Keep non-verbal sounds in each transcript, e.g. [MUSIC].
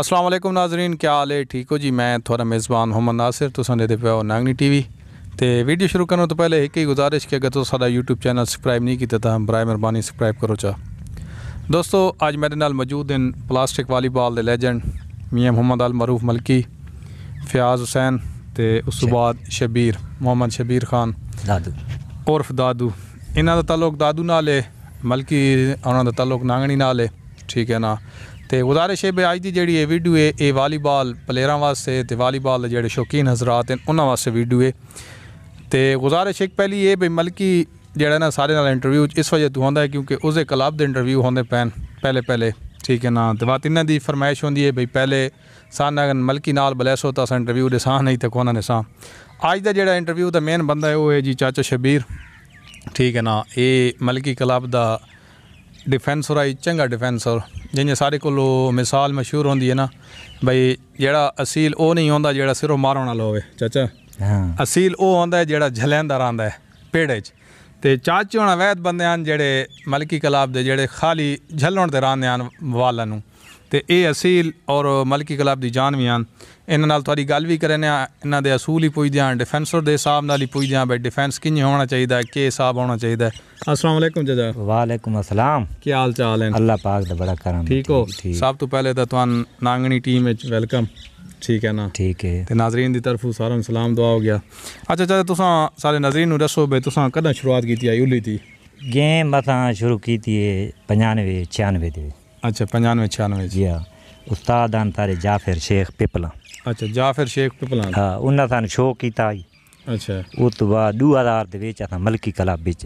ਅਸਲਾਮ ਅਲੈਕੁਮ ਨਾਜ਼ਰੀਨ ਕੀ ਹਾਲ ਹੈ ਠੀਕ ਹੋ ਜੀ ਮੈਂ ਤੁਹਾਡਾ ਮੇਜ਼ਬਾਨ ਮੁਹੰਮਦ ਨਾਸਿਰ ਤੁਸੀਂ ਦੇ ਪਏ ਹੋ ਨਾਗਨੀ ਟੀਵੀ ਤੇ ਵੀਡੀਓ ਸ਼ੁਰੂ ਕਰਨ ਤੋਂ ਪਹਿਲੇ ਇੱਕ ਹੀ ਗੁਜ਼ਾਰਿਸ਼ ਕਿ ਅਗਰ ਤੁਸੀਂ ਸਾਡਾ YouTube ਚੈਨਲ ਸਬਸਕ੍ਰਾਈਬ ਨਹੀਂ ਕੀਤਾ ਤਾਂ ਬਰਾਏ ਮਿਹਰਬਾਨੀ ਸਬਸਕ੍ਰਾਈਬ ਕਰੋ ਚਾ ਦੋਸਤੋ ਅੱਜ ਮੇਰੇ ਨਾਲ ਮੌਜੂਦ ਹਨ ਪਲਾਸਟਿਕ ਵਾਲੀਬਾਲ ਦੇ ਲੈਜੈਂਡ ਮੀਆਂ ਮੁਹੰਮਦ ਅਲ ਮਰੂਫ ਮਲਕੀ ਫਿਆਜ਼ ਹੁਸੈਨ ਤੇ ਉਸ ਤੋਂ ਬਾਅਦ ਸ਼ਬੀਰ ਮੁਹੰਮਦ ਸ਼ਬੀਰ ਖਾਨ ਦਾਦੂ ਉਰਫ ਦਾਦੂ ਇਹਨਾਂ ਦਾ ਤਾਲੁਕ ਦਾਦੂ ਨਾਲ ਹੈ ਮਲਕੀ ਉਹਨਾਂ ਦਾ ਤਾਲੁਕ ਨਾਗਣੀ ਨਾਲ ਹੈ ਠੀਕ ਹੈ ਨਾ ਤੇ ਗੁਜ਼ਾਰਿਸ਼ ਹੈ ਵੀ ਅੱਜ ਦੀ ਜਿਹੜੀ ਇਹ ਵੀਡੀਓ ਹੈ ਇਹ ਵਾਲੀਬਾਲ ਪਲੇਅਰਾਂ ਵਾਸਤੇ ਤੇ ਵਾਲੀਬਾਲ ਦੇ ਜਿਹੜੇ ਸ਼ੌਕੀਨ ਹਜ਼ਰਤ ਹਨ ਉਹਨਾਂ ਵਾਸਤੇ ਵੀਡੀਓ ਹੈ ਤੇ ਗੁਜ਼ਾਰਿਸ਼ ਇੱਕ ਪਹਿਲੀ ਇਹ ਵੀ ਮਲਕੀ ਜਿਹੜਾ ਨਾ ਸਾਰੇ ਨਾਲ ਇੰਟਰਵਿਊ ਇਸ ਵਜ੍ਹਾ ਤੋਂ ਹੁੰਦਾ ਹੈ ਕਿਉਂਕਿ ਉਸੇ ਕਲੱਬ ਦੇ ਇੰਟਰਵਿਊ ਹੁੰਦੇ ਪੈਣ ਪਹਿਲੇ ਪਹਿਲੇ ਠੀਕ ਹੈ ਨਾ ਤੇ ਬਾਤ ਇਹਨਾਂ ਦੀ ਫਰਮਾਇਸ਼ ਹੁੰਦੀ ਹੈ ਬਈ ਪਹਿਲੇ ਸਾਨਾਗਨ ਮਲਕੀ ਨਾਲ ਬਲੈਸ ਹੋਤਾ ਸਾਂ ਇੰਟਰਵਿਊ ਦੇ ਸਾਹ ਨਹੀਂ ਤੇ ਕੋਨਾਂ ਨੇ ਸਾਂ ਅੱਜ ਦਾ ਜਿਹੜਾ ਇੰਟਰਵਿਊ ਦਾ ਮੇਨ ਬੰਦਾ ਹੈ ਉਹ ਹੈ ਜੀ ਚਾਚਾ ਸ਼ਬੀਰ ਠੀਕ ਹੈ ਨਾ ਇਹ ਮਲਕੀ ਕਲੱਬ ਦਾ ਡਿਫੈਂਸਰ ਆਈ ਚੰਗਾ ਡਿਫੈਂਸਰ ਜਿਹਨੇ ਸਾਰੇ ਕੋਲੋਂ ਮਿਸਾਲ ਮਸ਼ਹੂਰ ਹੁੰਦੀ ਹੈ ਨਾ ਭਾਈ ਜਿਹੜਾ ਅਸੀਲ ਉਹ ਨਹੀਂ ਹੁੰਦਾ ਜਿਹੜਾ ਸਿਰੋਂ ਮਾਰਨ ਵਾਲਾ ਹੋਵੇ ਚਾਚਾ ਹਾਂ ਅਸੀਲ ਉਹ ਆਉਂਦਾ ਜਿਹੜਾ ਝਲੈਂਦਾ ਰਹਿੰਦਾ ਪੇੜੇ 'ਚ ਤੇ ਚਾਚੂ ਹੁਣ ਵੈਦ ਬੰਦੇ ਹਨ ਜਿਹੜੇ ਮਲਕੀ ਕਲਾਬ ਦੇ ਜਿਹੜੇ ਖਾਲੀ ਝਲਣ ਤੇ ਰਹਿੰਦੇ ਹਨ ਵਾਲਾਂ ਨੂੰ ਤੇ ਇਹ ਅਸੀਲ ਔਰ ਮਲਕੀ ਕਲਾਬ ਦੀ ਜਾਨ ਵੀ ਆਨ ਇਹਨਾਂ ਨਾਲ ਤੁਹਾਡੀ ਗੱਲ ਵੀ ਕਰਨੇ ਆ ਇਹਨਾਂ ਦੇ ਅਸੂਲ ਹੀ ਪੁੱਛਦੇ ਆ ਡਿਫੈਂਸਰ ਦੇ ਹਿਸਾਬ ਨਾਲ ਹੀ ਪੁੱਛਦੇ ਆ ਬਈ ਡਿਫੈਂਸ ਕਿੰਨੇ ਹੋਣਾ ਚਾਹੀਦਾ ਹੈ ਕੀ ਹਿਸਾਬ ਹੋਣਾ ਚਾਹੀਦਾ ਹੈ ਅਸਲਾਮ ਅਲੈਕਮ ਜਜਾ ਵਾਲੇਕਮ ਅਸਲਾਮ ਕੀ ਹਾਲ ਚਾਲ ਹੈ ਅੱਲਾਹ ਪਾਕ ਦਾ ਬੜਾ ਕਰਮ ਠੀਕ ਹੋ ਸਭ ਤੋਂ ਪਹਿਲੇ ਤਾਂ ਤੁਹਾਨੂੰ ਨਾਂਗਣੀ ਟੀਮ ਵਿੱਚ ਵੈਲਕਮ ਠੀਕ ਹੈ ਨਾ ਠੀਕ ਹੈ ਤੇ ਨਾਜ਼ਰੀਨ ਦੀ ਤਰਫੋਂ ਸਾਰਾ ਸਲਾਮ ਦੁਆ ਹੋ ਗਿਆ ਅੱਛਾ ਚਾਚਾ ਤੁਸੀਂ ਸਾਰੇ ਨਾਜ਼ਰੀਨ ਨੂੰ ਦੱਸੋ ਬਈ ਤੁਸੀਂ ਕਦੋਂ ਸ਼ੁਰੂਆਤ ਕੀਤੀ ਆਈ ਉਲੀ ਦੀ ਗੇਮ ਬਸਾਂ ਸ਼ੁਰੂ ਕੀਤੀ ਹੈ 95 96 ਦੇ ਵਿੱਚ अच्छा पचानवे छियानवे जी हाँ उस्ताद आन तारे जाफिर शेख पिपला अच्छा जाफिर शेख पिपला हाँ उन्हें सू शो किया अच्छा उस तो बाद दो हज़ार के बिच मलकी कला बिच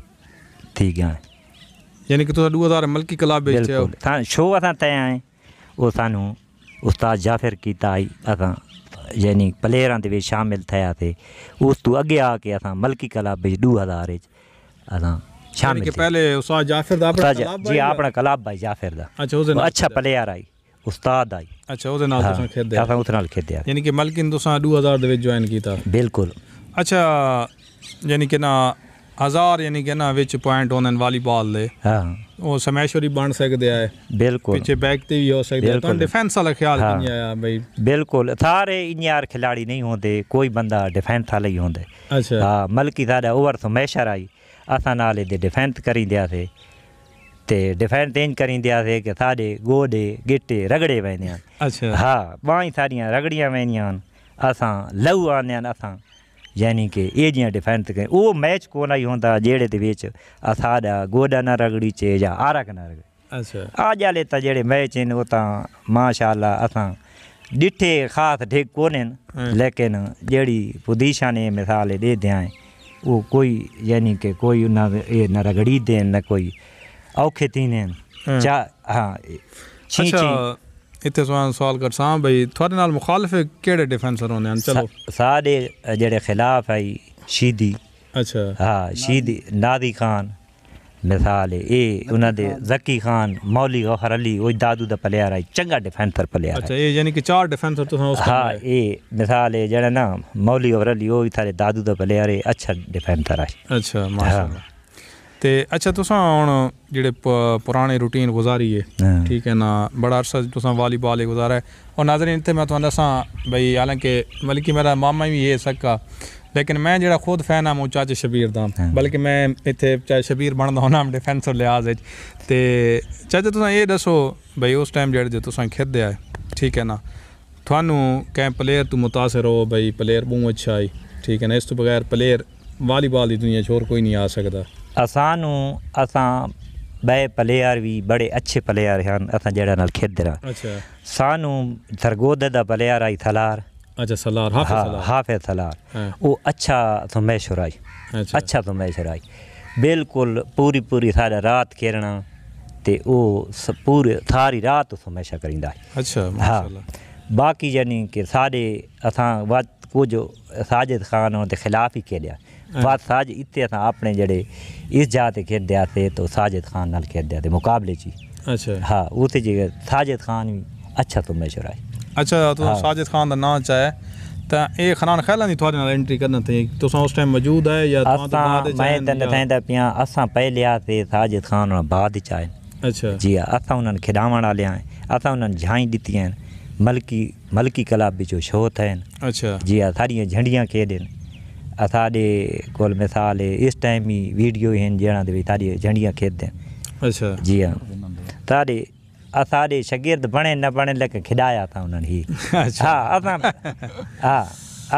थी गया यानी कि तुसा 2000 मलकी कला शो असा तय आए ओ सू उस्ताद जाफिर किया आई असा यानी प्लेयरां दे विच शामिल थे उस तू अगे आके असा मलकी कला बेच हजार च ਸ਼ਾਮਿਲ ਕਿ ਪਹਿਲੇ ਉਸਤਾਦ ਜਾਫਰ ਦਾ ਆਪਣਾ ਕਲਾਬ ਜੀ ਆਪਣਾ ਕਲਾਬ ਭਾਈ ਜਾਫਰ ਦਾ ਅੱਛਾ ਉਹਦੇ ਨਾਲ ਅੱਛਾ ਪਲੇਅਰ ਆਈ ਉਸਤਾਦ ਆਈ ਅੱਛਾ ਉਹਦੇ ਨਾਲ ਤੁਸੀਂ ਖੇਡਦੇ ਆਪਾਂ ਉਹਦੇ ਨਾਲ ਖੇਡਿਆ ਯਾਨੀ ਕਿ ਮਲਕਿਨ ਤੁਸੀਂ 2000 ਦੇ ਵਿੱਚ ਜੁਆਇਨ ਕੀਤਾ ਬਿਲਕੁਲ ਅੱਛਾ ਯਾਨੀ ਕਿ ਨਾ ਹਜ਼ਾਰ ਯਾਨੀ ਕਿ ਨਾ ਵਿੱਚ ਪੁਆਇੰਟ ਹੋਣਨ ਵਾਲੀਬਾਲ ਦੇ ਹਾਂ ਉਹ ਸਮੈਸ਼ਵਰੀ ਬਣ ਸਕਦੇ ਆ ਬਿਲਕੁਲ ਪਿੱਛੇ ਬੈਕ ਤੇ ਵੀ ਹੋ ਸਕਦੇ ਆ ਤਾਂ ਡਿਫੈਂਸ ਵਾਲਾ ਖਿਆਲ ਨਹੀਂ ਆਇਆ ਬਈ ਬਿਲਕੁਲ ਥਾਰੇ ਇਨਿਆਰ ਖਿਲਾੜੀ ਨਹੀਂ ਹੁੰਦੇ ਕੋਈ ਬੰਦਾ ਡਿਫੈਂਸ ਵਾਲਾ ਹੀ ਹੁੰਦੇ ਅੱਛਾ ਹਾਂ ਮਲਕੀ ਦਾ ਓਵਰ ਸਮੈਸ਼ਰ ਆਈ असां नाले ते डिफेंस करींदियासीं ते डिफेंस इंज करींदियासीं की साॼे ॻोॾे गिटे रगड़े वेंदा आहिनि हा ॿांहीं साॼियां रगड़िया वेंदियूं आहिनि असां लहू आंदा आहिनि असां यानी की इहे जीअं डिफेंस कयूं उहो मैच कोन ई हूंदा जहिड़े ते विच असां ॾा गोॾा न रगड़ी चए या आरक न रगड़ी अॼु हले त जहिड़े मैच आहिनि उतां माशाला असां ॾिठे ख़ासि ढिक कोन आहिनि लेकिन जहिड़ी पोज़ीशन में मिसाल ॾे ध्यानु ਉਹ ਕੋਈ ਯਾਨੀ ਕਿ ਕੋਈ ਉਹਨਾਂ ਇਹ ਨਾ ਰਗੜੀ ਦੇਣ ਨਾ ਕੋਈ ਔਖੇ ਤੀਨੇ ਚਾ ਹਾਂ ਚੀ ਚੀ ਇੱਥੇ ਸਵਾਲ ਸਵਾਲ ਕਰਸਾਂ ਬਈ ਤੁਹਾਡੇ ਨਾਲ ਮੁਖਾਲਫ ਕਿਹੜੇ ਡਿਫੈਂਸਰ ਹੁੰਦੇ ਹਨ ਚਲੋ ਸਾਡੇ ਜਿਹੜੇ ਖਿਲਾਫ ਹੈ ਸ਼ੀਦੀ ਅੱਛਾ ਹਾਂ ਸ਼ੀਦੀ ਨਾਦੀ ਖਾਨ ਮਿਸਾਲ ਇਹ ਉਹਨਾਂ ਦੇ ਜ਼ਕੀ ਖਾਨ ਮੌਲੀ ਗੌਹਰ ਅਲੀ ਉਹ ਦਾਦੂ ਦਾ ਪਲਿਆ ਰਾਈ ਚੰਗਾ ਡਿਫੈਂਸਰ ਪਲਿਆ ਅੱਛਾ ਇਹ ਯਾਨੀ ਕਿ ਚਾਰ ਡਿਫੈਂਸਰ ਤੁਸੀਂ ਉਸ ਹਾਂ ਇਹ ਮਿਸਾਲ ਇਹ ਜਿਹੜਾ ਨਾ ਮੌਲੀ ਗੌਹਰ ਅਲੀ ਉਹ ਵੀ ਥਾਰੇ ਦਾਦੂ ਦਾ ਪਲਿਆ ਰੇ ਅੱਛਾ ਡਿਫੈਂਸਰ ਆ ਅੱਛਾ ਮਾਸ਼ਾਅੱਲਾ ਤੇ ਅੱਛਾ ਤੁਸੀਂ ਹੁਣ ਜਿਹੜੇ ਪੁਰਾਣੇ ਰੂਟੀਨ ਗੁਜ਼ਾਰੀਏ ਠੀਕ ਹੈ ਨਾ ਬੜਾ ਅਰਸਾ ਤੁਸੀਂ ਵਾਲੀਬਾਲ ਗੁਜ਼ਾਰਾ ਹੈ ਔਰ ਨਾਜ਼ਰੀਨ ਤੇ ਮੈਂ ਤੁਹਾਨੂੰ ਦੱਸਾਂ ਬਈ ਹਾਲਾਂਕਿ ਬਲਕਿ ਮੇਰਾ ਮਾਮਾ ਵੀ ਇਹ ਸਕਾ ਲੇਕਿਨ ਮੈਂ ਜਿਹੜਾ ਖੁਦ ਫੈਨ ਆ ਮੋਚਾ ਚ ਸ਼ਬੀਰ ਦਾ ਬਲਕਿ ਮੈਂ ਇੱਥੇ ਚਾਹ ਸ਼ਬੀਰ ਬਣਦਾ ਹਾਂ ਨਾਮ ਡਿਫੈਂਸਰ ਲਿਆਜ਼ ਵਿੱਚ ਤੇ ਚਾਚਾ ਤੁਸੀਂ ਇਹ ਦੱਸੋ ਬਈ ਉਸ ਟਾਈਮ ਜਿਹੜੇ ਜੇ ਤੁਸੀਂ ਖੇਡਿਆ ਠੀਕ ਹੈ ਨਾ ਤੁਹਾਨੂੰ ਕੈਂ ਪਲੇਅਰ ਤੋਂ ਮੁਤਾਸਰ ਹੋ ਬਈ ਪਲੇਅਰ ਬਹੁਤ ਅੱਛਾ ਹੈ ਠੀਕ ਹੈ ਨਾ ਇਸ ਤੋਂ ਬਗੈਰ ਪਲੇਅਰ ਵਾਲੀਬਾਲ ਦੀ ਦੁਨੀਆ 'ਚ ਹੋਰ ਕੋਈ ਨਹੀਂ ਆ ਸਕਦਾ ਅਸਾਂ ਨੂੰ ਅਸਾਂ ਬਏ ਪਲੇਅਰ ਵੀ ਬੜੇ ਅੱਛੇ ਪਲੇਅਰ ਹਨ ਅਸਾਂ ਜਿਹੜਾ ਨਾਲ ਖੇਡਦੇ ਰਾਂ ਅੱਛਾ ਸਾਨੂੰ ਸਰਗੋਦ ਦਾ ਪਲੇਅਰ ਆਈ ਥਲਾਰ अच्छा सलार हाफिज हाँ, सलार हाँ। वो अच्छा तो मैशुर आई अच्छा, अच्छा तो मैशुर बिल्कुल पूरी पूरी सारा रात खेलना ते वो पूरी सारी रात उस हमेशा करींदा अच्छा हाँ बाकी यानी कि सारे असा वत कुछ साजिद खान के खिलाफ ही खेलिया बाद हाँ। साज इतने असां अपने जड़े इस जा ते से तो साजिद खान नाल खेॾिया ते मुकाबले जी अच्छा हाँ उसे जी साजिद खान भी अच्छा तो मैशुर आई अच्छा तो हाँ। साजिद खान का नाम चाहे ਤਾਂ ਇਹ ਖਨਾਨ ਖੈਲਾ ਨਹੀਂ ਤੁਹਾਡੇ ਨਾਲ ਐਂਟਰੀ ਕਰਨ ਤੇ ਤੁਸੀਂ ਉਸ ਟਾਈਮ ਮੌਜੂਦ ਹੈ ਜਾਂ ਤੁਹਾਨੂੰ ਬਾਅਦ ਚ ਮੈਂ ਤਾਂ ਕਹਿੰਦਾ ਪਿਆ ਅਸਾਂ ਪਹਿਲੇ ਆ ਤੇ ਸਾਜਿਦ ਖਾਨ ਨਾਲ ਬਾਅਦ ਚ ਆਏ ਅੱਛਾ ਜੀ ਅਸਾਂ ਉਹਨਾਂ ਨੂੰ ਖਿਡਾਵਣ ਵਾਲੇ ਆਏ ਅਸਾਂ ਉਹਨਾਂ ਨੂੰ ਝਾਈ ਦਿੱਤੀਆਂ ਮਲਕੀ ਮਲਕੀ ਕਲਾ ਵਿੱਚੋਂ ਸ਼ੋਤ ਹੈ ਅੱਛਾ ਜੀ ਆ ਸਾਰੀਆਂ ਝੰਡੀਆਂ ਖੇਡਣ ਅਸਾਡੇ ਕੋਲ ਮਿਸਾਲ ਹੈ ਇਸ ਟਾਈਮ ਹੀ ਵੀਡੀਓ ਹਨ ਜਿਹੜਾ ਦੇ ਵਿੱਚ ਸਾਰੀਆਂ ਝੰਡੀਆਂ ਖੇਡਦੇ ਅੱਛਾ ਜੀ ਆ ਸਾਡੇ असां ॾे शागिर्द बणे न बणे लेकिन खेॾाया असां उन्हनि ही [LAUGHS] अच्छा। हा असां हा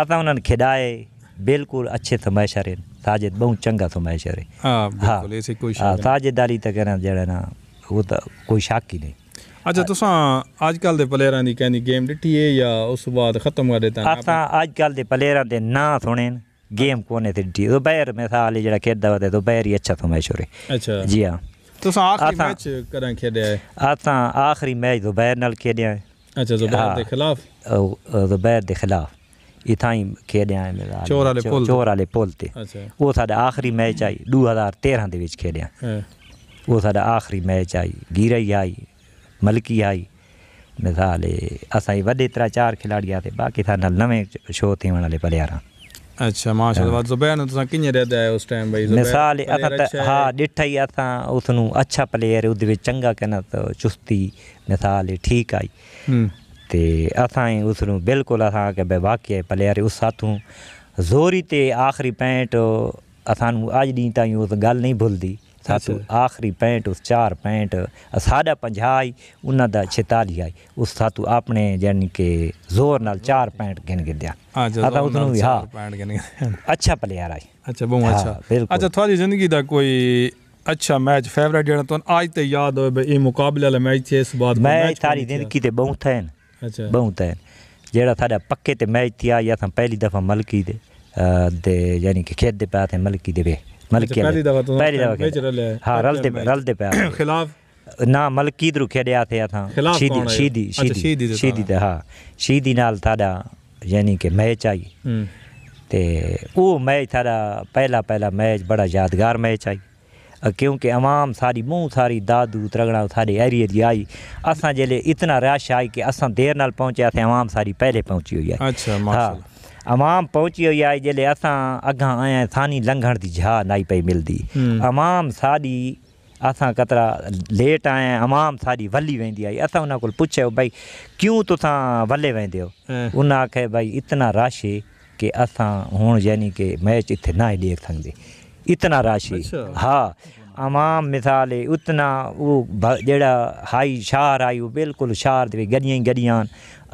असां उन्हनि खेॾाए अच्छे समाइशर आहिनि साजिद ॿऊं चङा समाइशर आहिनि हा साजिद अली त कोई शक ई न अच्छा तुसां अजकल दे प्लेयरां दी कहनी गेम डिठी है या उस बाद खत्म कर देता असां अजकल दे प्लेयरां दे ना सुने गेम कोने ते डिठी दोपहर में साले जेड़ा खेलदा होता दोपहर ही अच्छा समाइशर है अच्छा जी हां ਤੁਸੀਂ ਆਖਰੀ असां- ਮੈਚ ਕਰਾਂ ਖੇਡਿਆ ਹੈ असां आख़िरी मैच ज़ुबैर नाल खेॾिया आहे ਅੱਛਾ ਜ਼ੁਬੈਰ ਦੇ ਖਿਲਾਫ अ, ज़ुबैर जे ख़िलाफ़ु इथां ई खेॾिया आहे चोर वाले पुल। चोर वाले पुल ते ਅੱਛਾ ਉਹ ਸਾਡਾ ਆਖਰੀ ਮੈਚ ਆਈ 2013 ਦੇ ਵਿੱਚ ਖੇਡਿਆ ਹਾਂ ਉਹ ਸਾਡਾ ਆਖਰੀ ਮੈਚ ਆਈ ਗੀਰਈ ਆਈ ਮਲਕੀ ਆਈ ਮਿਸਾਲੇ ਅਸਾਂ ਹੀ ਵੱਡੇ ਤਰਾ ਚਾਰ ਖਿਡਾਰੀਆਂ ਤੇ ਬਾਕੀ ਸਾਡੇ ਨਾਲ ਨਵੇਂ ਸ਼ੋਅ ਤੇ ਵਾਲੇ ਪਲਿਆਰਾਂ ਅੱਛਾ माशाल्लाह ज़ुबैर ने ਤੁਸੀਂ ਕਿੰਨੇ ਰਹਿਦਾ ਹੈ ਉਸ ਟਾਈਮ ਬਈ ਮਿਸਾਲ ਅਸਾਂ ਹਾਂ ਡਿੱਠਾ ਹੀ ਅਸਾਂ ਉਸ ਨੂੰ ਅੱਛਾ ਪਲੇਅਰ ਉਹਦੇ ਵਿੱਚ ਚੰਗਾ ਕਹਿੰਦਾ ਚੁਸਤੀ ਮਿਸਾਲ ਠੀਕ ਆਈ ਤੇ ਅਸਾਂ ਉਸ ਨੂੰ ਬਿਲਕੁਲ ਅਸਾਂ ਕਿ ਬੇ ਵਾਕਿਆ ਪਲੇਅਰ ਉਸ ਸਾਥੋਂ ਜ਼ੋਰੀ ਤੇ ਆਖਰੀ ਪੈਂਟ ਅਸਾਂ ਨੂੰ ਅੱਜ ਦੀ ਤਾਈਂ ਉਸ ਗੱਲ ਨਹੀਂ ਭੁੱਲਦੀ ਸਾਤੂ ਆਖਰੀ 65 ਉਸ 4 65 ਸਾਡਾ 50 आई ਉਹਨਾਂ ਦਾ 46 ਆਈ ਉਸ ਸਾਤੂ ਆਪਣੇ ਜਾਨੀ ਕਿ ਜ਼ੋਰ ਨਾਲ 4 65 ਗਿਣ ਗਿਆ ਆਦਾ ਉਹਨੂੰ ਵੀ ਹਾਂ ਅੱਛਾ ਪਲੇਅਰ ਆਈ ਅੱਛਾ ਬਹੁਤ ਅੱਛਾ ਅੱਛਾ ਤੁਹਾਡੀ ਜ਼ਿੰਦਗੀ ਦਾ ਕੋਈ अच्छा मैच फेवरेट जेड़ा तो आज ते याद होए बे ई मुकाबले वाला मैच थे इस बात मैच थारी जिंदगी ते बहुत है अच्छा बहुत है जेड़ा थारा पक्के ते मैच थिया या था पहली दफा मलकी दे दे यानी कि खेत दे पे थे मलकी दे वे मलकी अच्छा, पहली दवा तो पहली दवा बेच रहले हां रलते रलते पे खिलाफ ना मलकी दरु खेडया थे था सीधी सीधी सीधी सीधी ते हां सीधी नाल थाडा यानी कि मैच आई हम्म। ते वो मैच थाडा पहला पहला मैच बड़ा यादगार मैच आई क्योंकि अवाम सारी मूँह सारी दादू त्रगड़ा सारे एरिए की आई असा जल्द इतना रश आई कि असा देर न पहुँचे असें अवाम सारी पहले पहुँची हुई है अच्छा हाँ अवाम पहुची वई आहे जॾहिं असां अॻां आया सानी लंघण की झा नाई पी मिलंदी हम्म। अवाम साॾी असां कतरा लेट आया अवाम साॾी वली वेंदी आई असां हुन कोल पुछियो भई क्यूं तोसां वले वेंदो उन आखे भई इतना रश कि असां हुण यानी कि मैच इथे न देख सकते इतना रश अच्छा। हाँ आवाम मिसाल है उतना वो जड़ा हाई शहर आई वो बिल्कुल शहर दे गलियां ही गलियां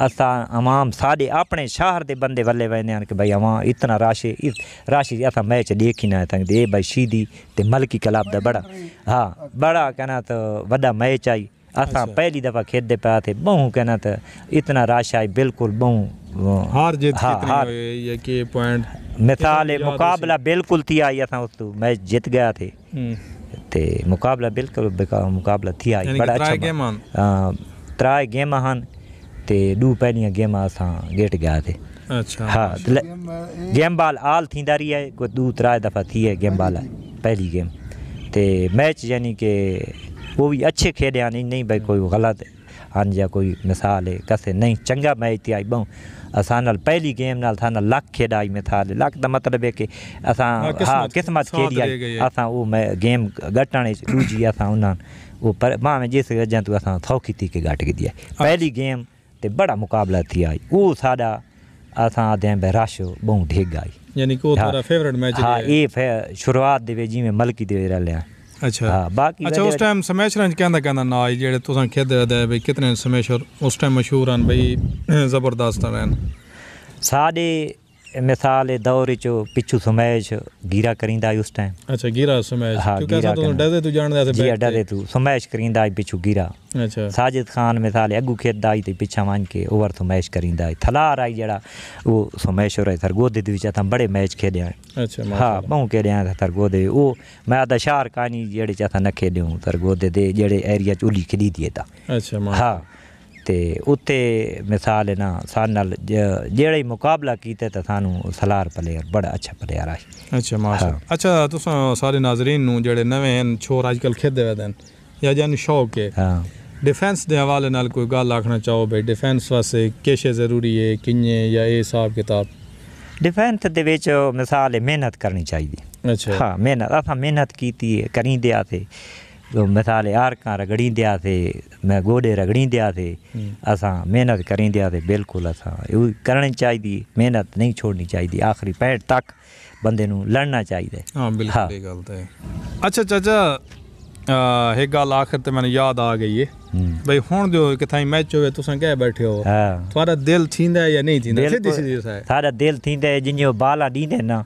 असा आवाम साढ़े अपने शहर के बंदे वल्ले वेंदे कि भाई अमां इतना रश इस रश असा मैच देखी ना तंग दे भाई शीदी ते मलकी कलाब दा बड़ा हाँ बड़ा कहना तो वड्डा मैच आई अस अच्छा। पहली दफा खेदे पाया थे बहु कहना तो इतना राश आई बिल्कुल बहु हार जीत हाँ, हार ये कि पॉइंट मिसाल मुकाबला बिल्कुल थी आई असा उस मैच जीत गया थे तो मुक़ाबला बिल्कुल बेकार मुक़ाबला थी आई बड़ा अच्छा गेम त्रै गेम आहिनि ते दू पहिरीं गेम अस गेट गया थे अच्छा हाँ गेम बाल आल थींदा रही है कोई दू त्रै दफ़ा थी है गेम बाल पहली गेम ते मैच यानी कि वो भी अच्छे खेले नहीं भाई कोई गलत ਹਨ ਜਾਂ ਕੋਈ ਮਿਸਾਲ ਹੈ ਕਸੇ ਨਹੀਂ ਚੰਗਾ ਮੈਚ ਤੇ ਆਈ ਬਹੁ ਅਸਾਂ ਨਾਲ ਪਹਿਲੀ ਗੇਮ ਨਾਲ ਥਾਂ ਲੱਖ ਖੇਡਾਈ ਮੇ ਥਾਂ ਲੱਖ ਦਾ ਮਤਲਬ ਹੈ ਕਿ ਅਸਾਂ ਹਾਂ ਕਿਸਮਤ ਖੇਡੀ ਆਈ ਅਸਾਂ ਉਹ ਮੈਂ ਗੇਮ ਗਟਣੇ ਰੂਜੀ ਅਸਾਂ ਉਹਨਾਂ ਉਹ ਪਰ ਮਾਵੇਂ ਜਿਸ ਵਜ੍ਹਾ ਤੋਂ ਅਸਾਂ ਥੌਕੀ ਤੀ ਕੇ ਘਟ ਗਈ ਦੀ ਪਹਿਲੀ ਗੇਮ ਤੇ ਬੜਾ ਮੁਕਾਬਲਾ ਥੀ ਆਈ ਉਹ ਸਾਡਾ असां ते बहराश बहु ढेग आई यानी को थारा फेवरेट मैच हा ए शुरुआत दे जिवें मलकी दे रलिया ਅੱਛਾ ਹਾਂ ਬਾਕੀ ਅੱਛਾ ਉਸ ਟਾਈਮ ਸਮੇਸ਼ਰਨ ਕਹਿੰਦਾ ਕਹਿੰਦਾ ਨਾ ਜਿਹੜੇ ਤੁਸੀਂ ਖੇਡਦੇ ਦੇ ਬਈ ਕਿਤਨੇ ਸਮੇਸ਼ਰ ਉਸ ਟਾਈਮ ਮਸ਼ਹੂਰ ਹਨ ਬਈ ਜ਼ਬਰਦਸਤ ਹਨ ਸਾਡੇ मिसाल ए दौर चो पिछु सुमैश गीरा करींदा उस टाइम अच्छा गीरा सुमैश हाँ, क्योंकि असां तो डदे तू जानदा से जी डदे तू सुमैश करींदा आई पिछु गीरा अच्छा साजिद खान मिसाल अगु खेदा आई ते पिछा मान के ओवर सुमैश करींदा आई थलार आई जेड़ा वो सुमैश और सरगोदे दे विच असां बड़े मैच खेडया अच्छा हां बहु खेडया सरगोदे ओ मैं आदा शहर कानी जेड़े च असां न खेडयूं सरगोदे दे जेड़े एरिया च उली खेडी दिए ता अच्छा हां ਤੇ ਉੱਥੇ ਮਿਸਾਲ ਹੈ ਨਾ ਸਾਡੇ ਨਾਲ ਜਿਹੜਾ ਹੀ ਮੁਕਾਬਲਾ ਕੀਤਾ ਤਾਂ ਸਾਨੂੰ ਸਲਾਰ ਪਲੇਅਰ ਬੜਾ ਅੱਛਾ ਪਲੇਅਰ ਆ ਅੱਛਾ ਮਾਸ਼ਾ ਅੱਛਾ ਤੁਸੀਂ ਸਾਰੇ ਨਾਜ਼ਰੀਨ ਨੂੰ ਜਿਹੜੇ ਨਵੇਂ ਹਨ ਛੋਰ ਅੱਜਕੱਲ ਖੇਡਦੇ ਵਦਨ ਜਾਂ ਜਨ डिफेंस के हवाले नाल कोई गल आखना चाहो भाई डिफेंस वास्ते किश जरूरी है किए हिसाब किताब डिफेंस के बिच मिसाल मेहनत करनी चाहिए अच्छा हाँ मेहनत असा मेहनत की करी दिया थे तो मिसाल आरका रगड़ी से मैं गोडे रगड़ी दियासीं हम्म। असां मेहनत करी दियासीं से बिल्कुल उहो करनी चाहिए मेहनत नहीं छोड़नी चाहिए आख़िरी पैंट तक बंदे लड़ना चाहिए हाँ, बिल्कुल हाँ। अच्छा चाचा एक गल आखिर तो मैं याद आ गई है हम्म। भाई हुन जो किथां मैच होवे तुसां कह बैठे हो हां हाँ। थारा दिल थींदा या नहीं थींदा सीधी सीधी सा थारा दिल थींदा जिंजो बाला दींदे ना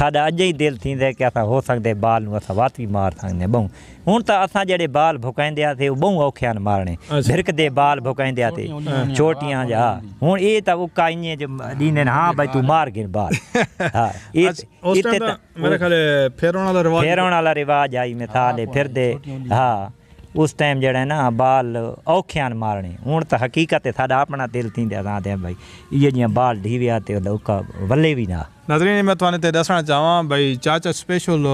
थारा अज ही दिल थींदा के असा हो सकदे बाल नु असा वातवी मार सकदे बहु हुन त असा जेड़े बाल भुकाइंदे थे बहु औखे न मारने झिरक अच्छा। दे बाल भुकाइंदे थे चोटियां जा हुन ए त वो काइने जो दींदे हां भाई तू मार गिन बाल [LAUGHS] हां हाँ, अच्छा, ए मेरे ख्याल फेरोण वाला रिवाज फेरोण वाला रिवाज आई में था ले फिर दे हां ਉਸ ਟਾਈਮ ਜਿਹੜਾ ਨਾ ਬਾਲ ਔਖਿਆਂ ਮਾਰਣੇ ਹੁਣ ਤਾਂ ਹਕੀਕਤ ਹੈ ਸਾਡਾ ਆਪਣਾ ਦਿਲ ਤੀਂਦੇ ਦੇ ਦਾਂਦੇ ਆ ਭਾਈ ਇਹ ਜੀਆਂ ਬਾਲ ਢੀ ਵਿਆ ਤੇ ਲੋਕਾ ਵੱਲੇ ਵੀ ਨਾ ਨਜ਼ਰੀਂ ਮੈਂ ਤੁਹਾਨੂੰ ਤੇ ਦੱਸਣਾ ਚਾਹਾਂ ਭਾਈ ਚਾਚਾ ਸਪੈਸ਼ਲ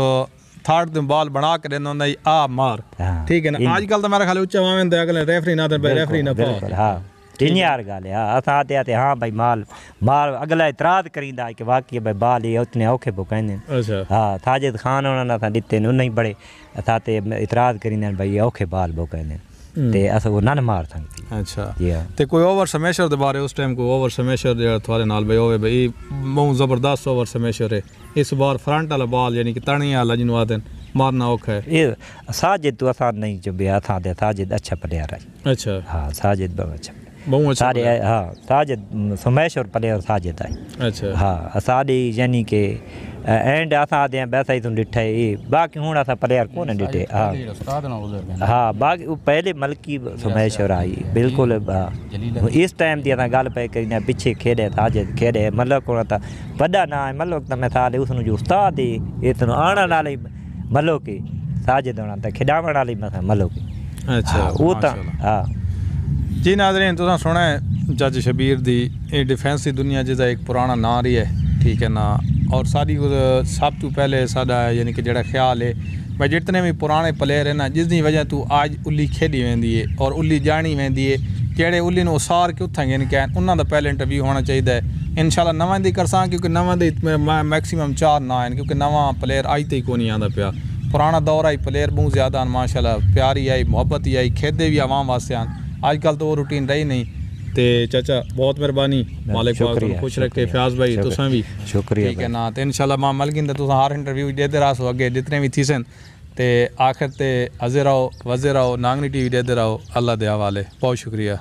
ਥਰਡ ਦਿਨ ਬਾਲ ਬਣਾ ਕੇ ਦਿੰਦਾ ਨਹੀਂ ਆ ਮਾਰ ਠੀਕ ਹੈ ਨਾ ਅੱਜ ਕੱਲ ਤਾਂ ਮੇਰੇ ਖਾਲੀ ਉੱਚਾ ਵਾਵੇਂ ਦੇ ਅਗਲੇ ਰੈਫਰੀ ਨਾ ਦੇ ਰੈਫਰੀ ਨਾ ਪਾ ਹਾਂ हींअर ॻाल्हि आहे असां ते आहे हा भई माल माल अॻिला एतिराज़ करींदा की वाकई भई बाल इहे उतने औखे पोकाईंदा आहिनि हा साजिद ख़ान हुननि असां ॾिते आहिनि उन ई बड़े असां ते एतिराज़ करींदा आहिनि भई इहे औखे बाल पोकाईंदा आहिनि ਤੇ ਅਸਾਂ ਉਹ ਨਨ ਮਾਰ ਸੰਗਤੀ ਅੱਛਾ ਤੇ ਕੋਈ ਓਵਰ ਸਮੈਸ਼ਰ ਦੇ ਬਾਰੇ ਉਸ ਟਾਈਮ ਕੋਈ ਓਵਰ ਸਮੈਸ਼ਰ ਜਿਹੜਾ ਤੁਹਾਡੇ ਨਾਲ ਬਈ ਹੋਵੇ ਬਈ ਬਹੁਤ ਜ਼ਬਰਦਸਤ ਓਵਰ ਸਮੈਸ਼ਰ ਹੈ ਇਸ ਵਾਰ ਫਰੰਟ ਵਾਲਾ ਬਾਲ ਯਾਨੀ ਕਿ ਤਣੀ ਵਾਲਾ ਜਿਹਨੂੰ ਆਦੇ ਮਾਰਨਾ ਔਖਾ ਹੈ ਇਹ ਸਾਜਿਦ ਤੂੰ ਅਸਾਂ ਨਹੀਂ ਚੁਬਿਆ ਥਾਂ ਤੇ ਸਾਜਿਦ ਅੱਛਾ ਪੜਿਆ ਰਹੀ ਅੱਛਾ ਹਾਂ ਸਾਜਿਦ ਬਹੁਤ ਅੱਛਾ सारे हाँ साजिद सुमेश और पले अच्छा हा असां यानी की एंड असां ते ॿिया ई बाक़ी हूण असां प्लेयर कोन ॾिठे हा हा बाक़ी पहले मलकी सुमेश आई बिल्कुल इस टाइम ते असां ॻाल्हि पई कई पिछे खेॾे साजिद खेॾे मतिलबु कोन त वॾा न आहे मतिलबु त में सारे उस्ताद ई एतिरो आणण नाले मलो की साजिद होणा त खेॾावण नाले मलो की अच्छा उहो त हा ਨਾਜ਼ਰੀਨ ਤੁਸੀਂ तुसा ਹੈ ਜੱਜ ਸ਼ਬੀਰ ਦੀ ਇਹ ਡਿਫੈਂਸ ਦੀ ਦੁਨੀਆ ਜਿਹਦਾ ਇੱਕ ਪੁਰਾਣਾ ਨਾਂ ਰਹੀ ਹੈ ਠੀਕ ਹੈ ਨਾ ਔਰ ਸਾਡੀ ਸਭ ਤੋਂ ਪਹਿਲੇ ਸਾਡਾ ਯਾਨੀ ਕਿ ਜਿਹੜਾ ਖਿਆਲ ਹੈ ਮੈਂ ਜਿੰਨੇ ਵੀ ਪੁਰਾਣੇ ਪਲੇਅਰ ਹੈ ਨਾ ਜਿਸ ਦੀ वजह तू ਅੱਜ ਉੱਲੀ ਖੇਡੀ ਵੈਂਦੀ ਹੈ ਔਰ ਉੱਲੀ ਜਾਣੀ ਵੈਂਦੀ ਹੈ ਕਿਹੜੇ ਉੱਲੀ ਨੂੰ ਉਸਾਰ ਕੇ ਉੱਥਾਂਗੇ ਨੇ ਕਹਿਣ ਉਹਨਾਂ ਦਾ ਪਹਿਲੇ ਇੰਟਰਵਿਊ ਹੋਣਾ ਚਾਹੀਦਾ ਹੈ ਇਨਸ਼ਾਅੱਲਾ ਨਵਾਂ ਦੀ ਕਰਸਾਂ ਕਿਉਂਕਿ ਨਵਾਂ ਦੇ ਮੈਕਸਿਮਮ ਚਾਰ ਨਾ ਹਨ ਕਿਉਂਕਿ ਨਵਾਂ ਪਲੇਅਰ ਅੱਜ ਤੱਕ ਕੋਈ ਨਹੀਂ ਆਂਦਾ ਪਿਆ ਪੁਰਾਣਾ ਦੌਰ ਆਈ ਪਲੇਅਰ ਬਹੁਤ ਜ਼ਿਆਦਾ ਹਨ ਮਾਸ਼ਾਅੱਲਾ ਪਿਆਰੀ ਆਈ ਮੁਹੱਬਤ ਆਈ ਖੇਦੇ ਵੀ ਆਵਾਮ ਵਾਸਤੇ ਹਨ आजकल तो वो रूटीन रही नहीं ਤੇ ਚਾਚਾ ਬਹੁਤ ਮਿਹਰਬਾਨੀ ਮਾਲਕ ਪਾਕ ਨੂੰ ਖੁਸ਼ ਰੱਖੇ ਫਿਆਜ਼ ਭਾਈ ਤੁਸੀਂ ਵੀ ਸ਼ੁਕਰੀਆ ਠੀਕ ਹੈ ਨਾ ਤੇ ਇਨਸ਼ਾਅੱਲਾ ਮਾਂ ਮਲਗਿੰਦ ਤੁਸੀਂ ਹਰ ਇੰਟਰਵਿਊ ਦੇਦੇ ਰਾਸੋ ਅੱਗੇ ਜਿਤਨੇ ਵੀ ਥੀਸਨ ਤੇ ਆਖਰ ਤੇ ਅਜ਼ਰ ਆਓ ਵਜ਼ਰ ਆਓ ਨਾਂਗਨੀ ਟੀਵੀ ਦੇਦੇ ਰਹੋ ਅੱਲਾ ਦੇ ਹਵਾਲੇ ਬਹੁਤ ਸ਼ੁਕਰੀਆ